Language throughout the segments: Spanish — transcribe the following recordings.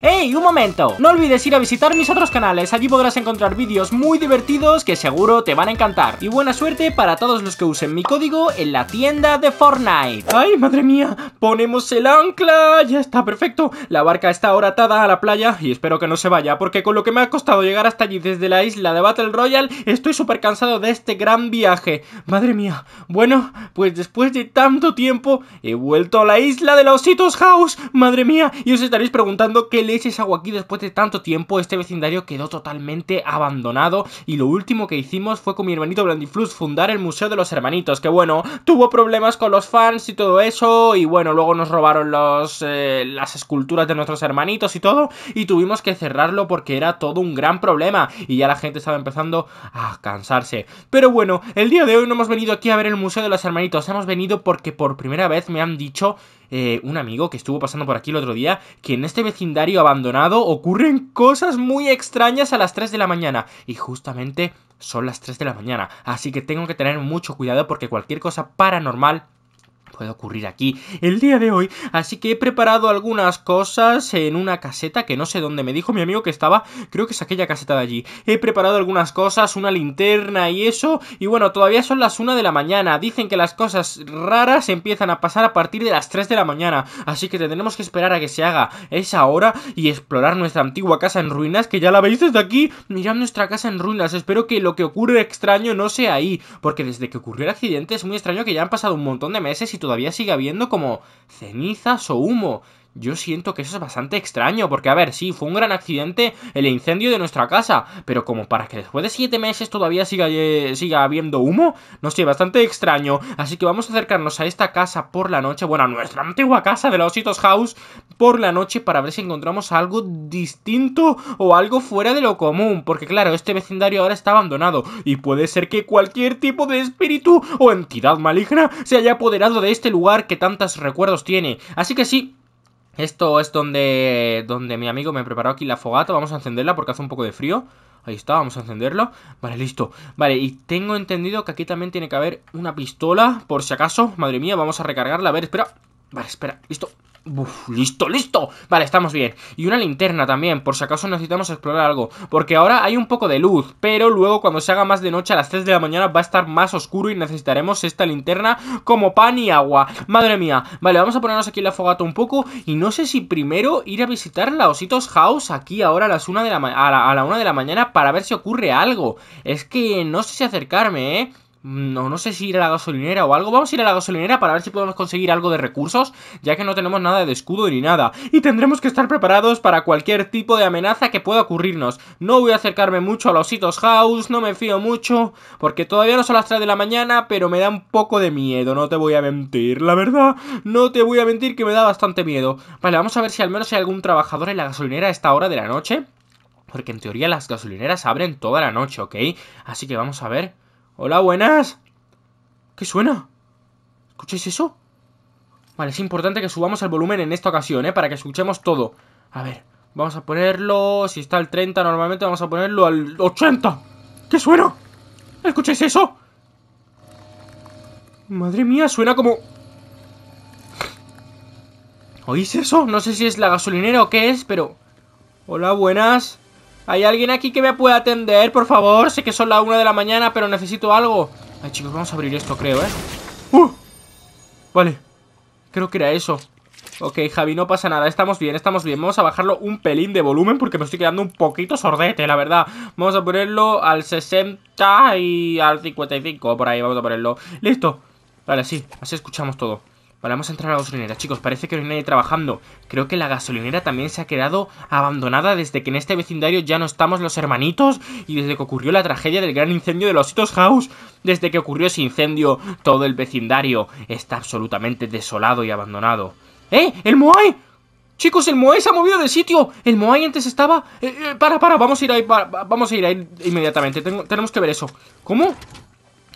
¡Hey! ¡Un momento! No olvides ir a visitar mis otros canales, allí podrás encontrar vídeos muy divertidos que seguro te van a encantar. Y buena suerte para todos los que usen mi código en la tienda de Fortnite. ¡Ay, madre mía! ¡Ponemos el ancla! ¡Ya está perfecto! La barca está ahora atada a la playa y espero que no se vaya, porque con lo que me ha costado llegar hasta allí desde la isla de Battle Royale, estoy súper cansado de este gran viaje. ¡Madre mía! Bueno, pues después de tanto tiempo, he vuelto a la isla de los Ositos House. ¡Madre mía! Y os estaréis preguntando qué le agua aquí después de tanto tiempo, este vecindario quedó totalmente abandonado y lo último que hicimos fue con mi hermanito Blandiflux fundar el Museo de los Hermanitos, que bueno, tuvo problemas con los fans y todo eso, y bueno, luego nos robaron los, eh, las esculturas de nuestros hermanitos y todo, y tuvimos que cerrarlo porque era todo un gran problema, y ya la gente estaba empezando a cansarse. Pero bueno, el día de hoy no hemos venido aquí a ver el Museo de los Hermanitos, hemos venido porque por primera vez me han dicho eh, un amigo que estuvo pasando por aquí el otro día, que en este vecindario abandonado ocurren cosas muy extrañas a las 3 de la mañana. Y justamente son las 3 de la mañana. Así que tengo que tener mucho cuidado porque cualquier cosa paranormal puede ocurrir aquí el día de hoy. Así que he preparado algunas cosas en una caseta que no sé dónde me dijo mi amigo que estaba. Creo que es aquella caseta de allí. He preparado algunas cosas, una linterna y eso. Y bueno, todavía son las 1 de la mañana. Dicen que las cosas raras empiezan a pasar a partir de las 3 de la mañana. Así que tendremos que esperar a que se haga esa hora y explorar nuestra antigua casa en ruinas. Que ya la veis desde aquí. Mirad nuestra casa en ruinas. Espero que lo que ocurre extraño no sea ahí. Porque desde que ocurrió el accidente es muy extraño que ya han pasado un montón de meses y y todavía sigue habiendo como cenizas o humo yo siento que eso es bastante extraño, porque a ver, sí, fue un gran accidente el incendio de nuestra casa, pero como para que después de siete meses todavía siga, eh, siga habiendo humo, no sé, bastante extraño. Así que vamos a acercarnos a esta casa por la noche, bueno, a nuestra antigua casa de los Ositos House, por la noche para ver si encontramos algo distinto o algo fuera de lo común, porque claro, este vecindario ahora está abandonado y puede ser que cualquier tipo de espíritu o entidad maligna se haya apoderado de este lugar que tantos recuerdos tiene. Así que sí, esto es donde, donde mi amigo me preparó aquí la fogata. Vamos a encenderla porque hace un poco de frío. Ahí está, vamos a encenderlo. Vale, listo. Vale, y tengo entendido que aquí también tiene que haber una pistola, por si acaso. Madre mía, vamos a recargarla. A ver, espera. Vale, espera, listo listo, listo. Vale, estamos bien. Y una linterna también, por si acaso necesitamos explorar algo. Porque ahora hay un poco de luz, pero luego cuando se haga más de noche a las 3 de la mañana va a estar más oscuro y necesitaremos esta linterna como pan y agua. Madre mía. Vale, vamos a ponernos aquí en la fogata un poco. Y no sé si primero ir a visitar la Ositos House aquí ahora a las 1 de la la, a 1 de la mañana para ver si ocurre algo. Es que no sé si acercarme, ¿eh? No, no sé si ir a la gasolinera o algo. Vamos a ir a la gasolinera para ver si podemos conseguir algo de recursos, ya que no tenemos nada de escudo ni nada. Y tendremos que estar preparados para cualquier tipo de amenaza que pueda ocurrirnos. No voy a acercarme mucho a los hitos house, no me fío mucho, porque todavía no son las 3 de la mañana, pero me da un poco de miedo, no te voy a mentir. La verdad, no te voy a mentir que me da bastante miedo. Vale, vamos a ver si al menos hay algún trabajador en la gasolinera a esta hora de la noche. Porque en teoría las gasolineras abren toda la noche, ¿ok? Así que vamos a ver... Hola, buenas. ¿Qué suena? ¿Escucháis eso? Vale, es importante que subamos el volumen en esta ocasión, ¿eh? Para que escuchemos todo. A ver, vamos a ponerlo... Si está al 30 normalmente, vamos a ponerlo al 80. ¿Qué suena? ¿Escucháis eso? Madre mía, suena como... ¿Oís eso? No sé si es la gasolinera o qué es, pero... Hola, buenas. ¿Hay alguien aquí que me pueda atender, por favor? Sé que son las 1 de la mañana, pero necesito algo. Ay, chicos, vamos a abrir esto, creo, ¿eh? ¡Uh! Vale. Creo que era eso. Ok, Javi, no pasa nada, estamos bien, estamos bien Vamos a bajarlo un pelín de volumen porque me estoy quedando un poquito sordete, la verdad Vamos a ponerlo al 60 y al 55, por ahí vamos a ponerlo Listo, vale, sí, así escuchamos todo Vale, vamos a entrar a la gasolinera, chicos, parece que no hay nadie trabajando Creo que la gasolinera también se ha quedado abandonada desde que en este vecindario ya no estamos los hermanitos Y desde que ocurrió la tragedia del gran incendio de los Hitos House Desde que ocurrió ese incendio, todo el vecindario está absolutamente desolado y abandonado ¡Eh! ¡El Moai! Chicos, el Moai se ha movido de sitio El Moai antes estaba... Eh, eh, para, para, vamos a ir ahí, vamos a ir ahí inmediatamente Tenemos que ver eso ¿Cómo?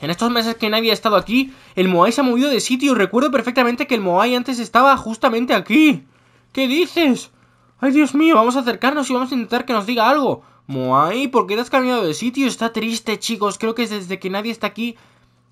En estos meses que nadie ha estado aquí, el Moai se ha movido de sitio. Recuerdo perfectamente que el Moai antes estaba justamente aquí. ¿Qué dices? ¡Ay, Dios mío! Vamos a acercarnos y vamos a intentar que nos diga algo. Moai, ¿por qué te has cambiado de sitio? Está triste, chicos. Creo que desde que nadie está aquí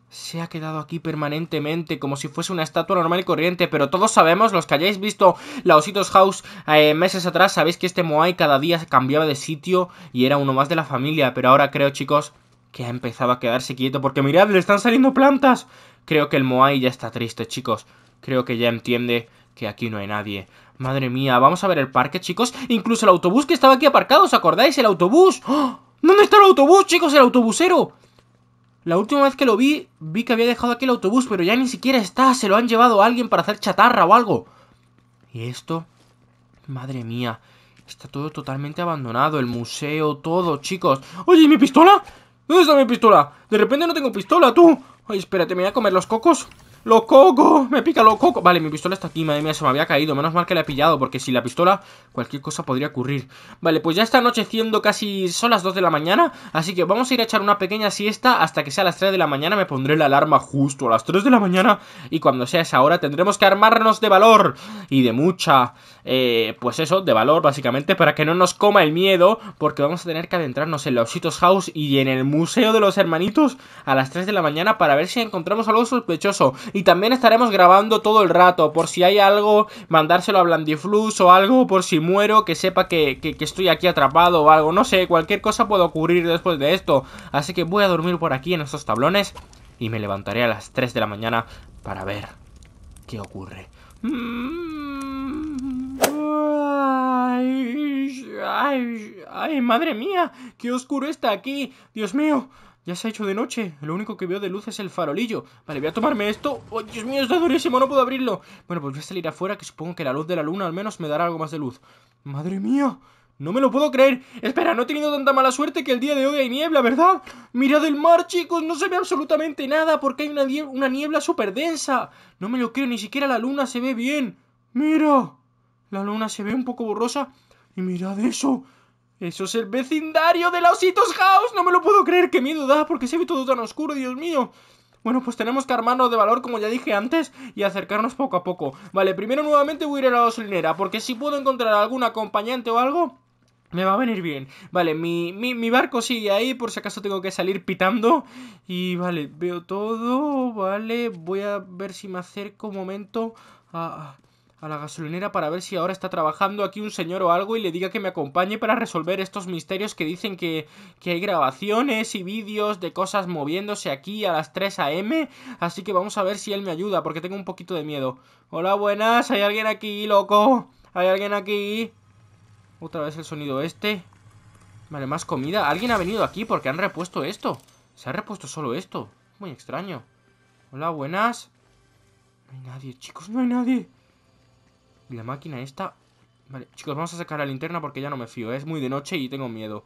se ha quedado aquí permanentemente como si fuese una estatua normal y corriente, pero todos sabemos, los que hayáis visto la Ositos House eh, meses atrás, sabéis que este Moai cada día cambiaba de sitio y era uno más de la familia, pero ahora creo chicos que ha empezado a quedarse quieto porque mirad, le están saliendo plantas. Creo que el Moai ya está triste, chicos. Creo que ya entiende que aquí no hay nadie. Madre mía, vamos a ver el parque, chicos. Incluso el autobús que estaba aquí aparcado, ¿os acordáis? El autobús. ¡Oh! ¿Dónde está el autobús, chicos? El autobusero. La última vez que lo vi, vi que había dejado aquí el autobús, pero ya ni siquiera está. Se lo han llevado a alguien para hacer chatarra o algo. Y esto... Madre mía. Está todo totalmente abandonado. El museo, todo, chicos. Oye, mi pistola? ¿Dónde está mi pistola? De repente no tengo pistola, tú. Ay, espérate, me voy a comer los cocos. Lo coco, ¡Me pica lo coco Vale, mi pistola está aquí, madre mía, se me había caído. Menos mal que la he pillado, porque si la pistola, cualquier cosa podría ocurrir. Vale, pues ya está anocheciendo casi... son las 2 de la mañana, así que vamos a ir a echar una pequeña siesta hasta que sea las 3 de la mañana. Me pondré la alarma justo a las 3 de la mañana y cuando sea esa hora tendremos que armarnos de valor y de mucha... Eh, pues eso, de valor, básicamente, para que no nos coma el miedo, porque vamos a tener que adentrarnos en los House y en el Museo de los Hermanitos a las 3 de la mañana para ver si encontramos algo sospechoso. Y también estaremos grabando todo el rato, por si hay algo, mandárselo a Blandiflux o algo, por si muero, que sepa que, estoy aquí atrapado o algo. No sé, cualquier cosa puede ocurrir después de esto. Así que voy a dormir por aquí en estos tablones y me levantaré a las 3 de la mañana para ver qué ocurre. Mm, ay, ay, madre mía, qué oscuro está aquí. Dios mío, ya se ha hecho de noche. Lo único que veo de luz es el farolillo. Vale, voy a tomarme esto. ¡Oh, Dios mío! Está durísimo, no puedo abrirlo. Bueno, pues voy a salir afuera, que supongo que la luz de la luna al menos me dará algo más de luz. ¡Madre mía! ¡No me lo puedo creer! Espera, no he tenido tanta mala suerte que el día de hoy hay niebla, ¿verdad? Mirad el mar, chicos, no se ve absolutamente nada porque hay una, una niebla súper densa. No me lo creo, ni siquiera la luna se ve bien. ¡Mira! La luna se ve un poco borrosa. Y mirad eso. Eso es el vecindario de la Ositos House. No me lo puedo creer, qué miedo da, porque se ve todo tan oscuro, Dios mío. Bueno, pues tenemos que armarnos de valor, como ya dije antes, y acercarnos poco a poco. Vale, primero nuevamente voy a ir a la gasolinera, porque si puedo encontrar algún acompañante o algo, me va a venir bien. Vale, mi, mi, mi, barco sigue ahí, por si acaso tengo que salir pitando. Y vale, veo todo, vale, voy a ver si me acerco un momento a a la gasolinera para ver si ahora está trabajando aquí un señor o algo y le diga que me acompañe para resolver estos misterios que dicen que, hay grabaciones y vídeos de cosas moviéndose aquí a las 3 a.m. Así que vamos a ver si él me ayuda porque tengo un poquito de miedo. Hola, buenas, ¿hay alguien aquí, loco? ¿Hay alguien aquí? Otra vez el sonido este. Vale, más comida. Alguien ha venido aquí porque han repuesto esto. Se ha repuesto solo esto. Muy extraño. Hola, buenas. No hay nadie, chicos, no hay nadie la máquina esta... Vale, chicos, vamos a sacar la linterna porque ya no me fío. Es muy de noche y tengo miedo.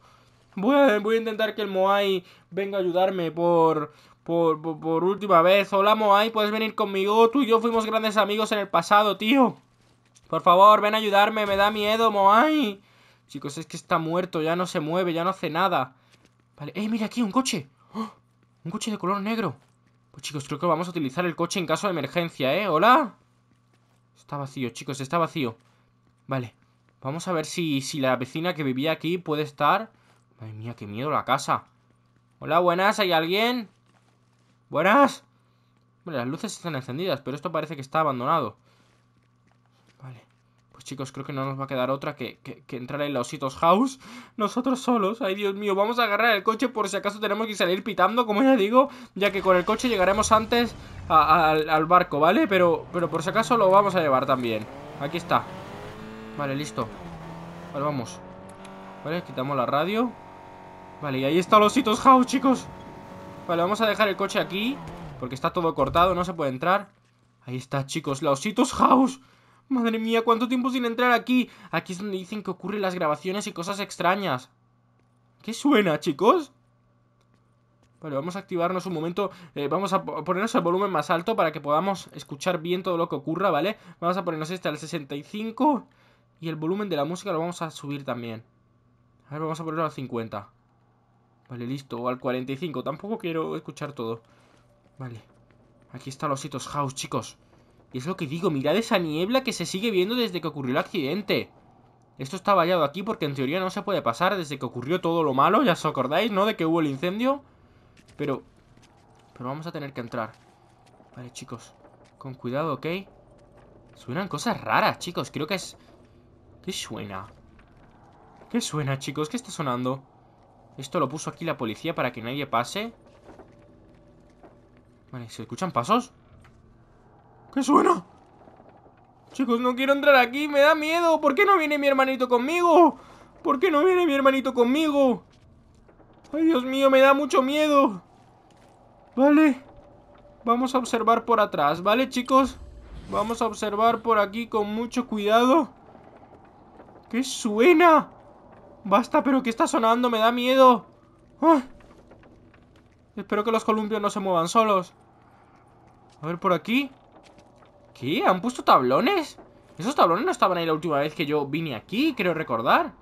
voy a intentar que el Moai venga a ayudarme por, por, por, última vez. Hola, Moai, ¿puedes venir conmigo? Tú y yo fuimos grandes amigos en el pasado, tío. Por favor, ven a ayudarme. Me da miedo, Moai. Chicos, es que está muerto. Ya no se mueve, ya no hace nada. Vale. ¡Eh, mira aquí! ¡Un coche! ¡Oh! Un coche de color negro. Pues chicos, creo que vamos a utilizar el coche en caso de emergencia, ¿eh? ¿Hola? Está vacío, chicos, está vacío. Vale. Vamos a ver si, si la vecina que vivía aquí puede estar... Madre mía, qué miedo la casa. Hola, buenas, ¿hay alguien? Buenas. Bueno, las luces están encendidas, pero esto parece que está abandonado. Pues chicos, creo que no nos va a quedar otra que, entrar en la Ositos House nosotros solos. Ay, Dios mío, vamos a agarrar el coche por si acaso tenemos que salir pitando, como ya digo, ya que con el coche llegaremos antes al, barco, ¿vale? Pero, pero por si acaso lo vamos a llevar también. Aquí está. Vale, listo. Vale, vamos. Vale, quitamos la radio. Vale, y ahí está los Ositos House, chicos. Vale, vamos a dejar el coche aquí, porque está todo cortado, no se puede entrar. Ahí está, chicos, la Ositos House. Madre mía, ¿cuánto tiempo sin entrar aquí? Aquí es donde dicen que ocurren las grabaciones y cosas extrañas. ¿Qué suena, chicos? Vale, vamos a activarnos un momento. Eh, vamos a ponernos el volumen más alto para que podamos escuchar bien todo lo que ocurra, ¿vale? Vamos a ponernos este al 65. Y el volumen de la música lo vamos a subir también. A ver, vamos a ponerlo al 50. Vale, listo. O al 45. Tampoco quiero escuchar todo. Vale. Aquí están los hitos house, chicos. Y es lo que digo, mirad esa niebla que se sigue viendo desde que ocurrió el accidente. Esto está vallado aquí porque en teoría no se puede pasar desde que ocurrió todo lo malo, ya os acordáis, ¿no? De que hubo el incendio. Pero... Pero vamos a tener que entrar. Vale, chicos. Con cuidado, ¿ok? Suenan cosas raras, chicos. Creo que es... ¿Qué suena? ¿Qué suena, chicos? ¿Qué está sonando? Esto lo puso aquí la policía para que nadie pase. Vale, ¿se escuchan pasos? ¿Qué suena? Chicos, no quiero entrar aquí, me da miedo ¿Por qué no viene mi hermanito conmigo? ¿Por qué no viene mi hermanito conmigo? Ay, Dios mío, me da mucho miedo Vale Vamos a observar por atrás, ¿vale, chicos? Vamos a observar por aquí con mucho cuidado ¿Qué suena? Basta, pero ¿qué está sonando? Me da miedo ah. Espero que los columpios no se muevan solos A ver, por aquí ¿Qué? ¿Han puesto tablones? Esos tablones no estaban ahí la última vez que yo vine aquí, creo recordar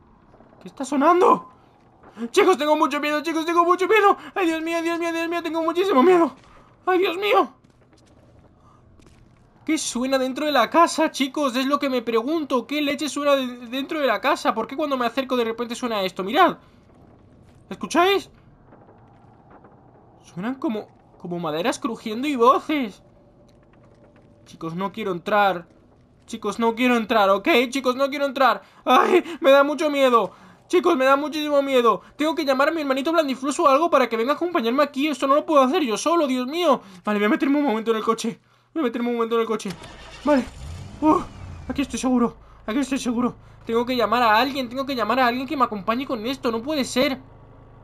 ¿Qué está sonando? Chicos, tengo mucho miedo, chicos, tengo mucho miedo Ay, Dios mío, Dios mío, Dios mío, tengo muchísimo miedo Ay, Dios mío ¿Qué suena dentro de la casa, chicos? Es lo que me pregunto ¿Qué leche suena dentro de la casa? ¿Por qué cuando me acerco de repente suena esto? Mirad ¿Escucháis? Suenan como, como maderas crujiendo y voces Chicos, no quiero entrar. Chicos, no quiero entrar, ¿ok? Chicos, no quiero entrar. ¡Ay! Me da mucho miedo. Chicos, me da muchísimo miedo. Tengo que llamar a mi hermanito Blandifluso o algo para que venga a acompañarme aquí. Esto no lo puedo hacer yo solo, Dios mío. Vale, voy a meterme un momento en el coche. Voy a meterme un momento en el coche. Vale. Uh, aquí estoy seguro. Aquí estoy seguro. Tengo que llamar a alguien. Tengo que llamar a alguien que me acompañe con esto. No puede ser.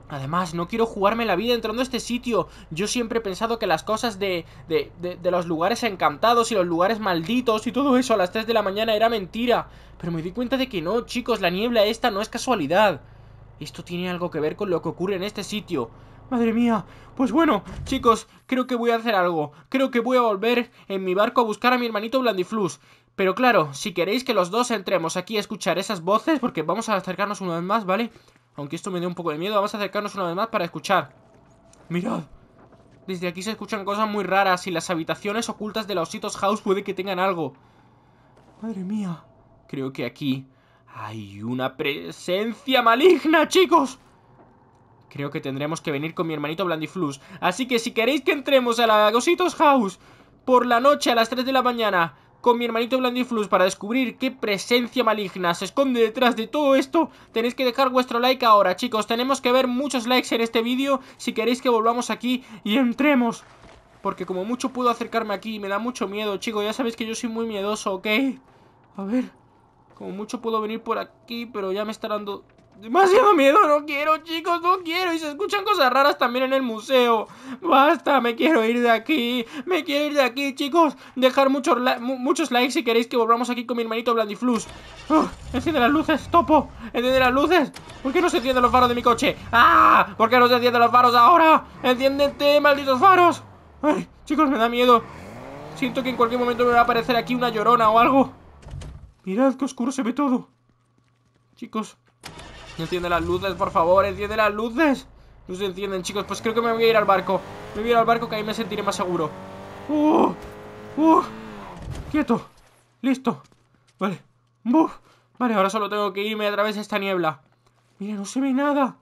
Además, no quiero jugarme la vida entrando a este sitio. Yo siempre he pensado que las cosas de, de, de, los lugares encantados y los lugares malditos y todo eso a las 3 de la mañana era mentira. Pero me di cuenta de que no, chicos, la niebla esta no es casualidad. Esto tiene algo que ver con lo que ocurre en este sitio. Madre mía, pues bueno, chicos, creo que voy a hacer algo. Creo que voy a volver en mi barco a buscar a mi hermanito Blandiflus. Pero claro, si queréis que los dos entremos aquí a escuchar esas voces, porque vamos a acercarnos una vez más, ¿vale? Aunque esto me dio un poco de miedo, vamos a acercarnos una vez más para escuchar. ¡Mirad! Desde aquí se escuchan cosas muy raras y las habitaciones ocultas de la Ositos House puede que tengan algo. ¡Madre mía! Creo que aquí hay una presencia maligna, chicos. Creo que tendremos que venir con mi hermanito Blandiflus. Así que si queréis que entremos a la Ositos House por la noche a las 3 de la mañana con mi hermanito Blandiflus para descubrir qué presencia maligna se esconde detrás de todo esto, tenéis que dejar vuestro like ahora, chicos. Tenemos que ver muchos likes en este vídeo si queréis que volvamos aquí y entremos. Porque como mucho puedo acercarme aquí me da mucho miedo, chicos. Ya sabéis que yo soy muy miedoso, ¿ok? A ver, como mucho puedo venir por aquí, pero ya me está dando Demasiado miedo, no quiero, chicos, no quiero. Y se escuchan cosas raras también en el museo. Basta, me quiero ir de aquí. Me quiero ir de aquí, chicos. Dejar muchos, muchos likes si queréis que volvamos aquí con mi hermanito Blandiflus. enciende las luces, topo. Enciende las luces. ¿Por qué no se encienden los faros de mi coche? ¡Ah! ¿Por qué no se encienden los faros ahora? ¡Enciéndete, malditos faros! Ay, chicos, me da miedo. Siento que en cualquier momento me va a aparecer aquí una llorona o algo. Mirad qué oscuro se ve todo. Chicos, Enciende las luces, por favor, enciende las luces No se encienden, chicos, pues creo que me voy a ir al barco Me voy a ir al barco que ahí me sentiré más seguro ¡Uh! ¡Uh! ¡Quieto! ¡Listo! Vale ¡Buf! Vale, ahora solo tengo que irme a través de esta niebla Mira, no se ve nada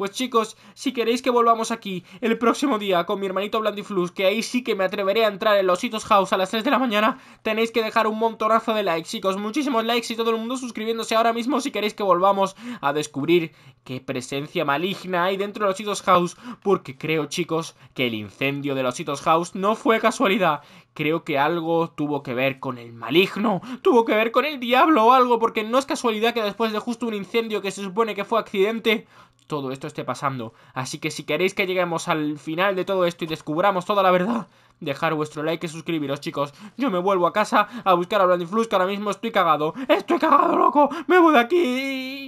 pues chicos, si queréis que volvamos aquí el próximo día con mi hermanito Blandiflux que ahí sí que me atreveré a entrar en los hitos house a las 3 de la mañana, tenéis que dejar un montonazo de likes, chicos, muchísimos likes y todo el mundo suscribiéndose ahora mismo si queréis que volvamos a descubrir qué presencia maligna hay dentro de los hitos house, porque creo, chicos, que el incendio de los hitos house no fue casualidad, creo que algo tuvo que ver con el maligno, tuvo que ver con el diablo o algo, porque no es casualidad que después de justo un incendio que se supone que fue accidente, todo esto esté pasando. Así que si queréis que lleguemos al final de todo esto y descubramos toda la verdad, dejar vuestro like y suscribiros, chicos. Yo me vuelvo a casa a buscar a Blandiflux, que ahora mismo estoy cagado. ¡Estoy cagado, loco! ¡Me voy de aquí!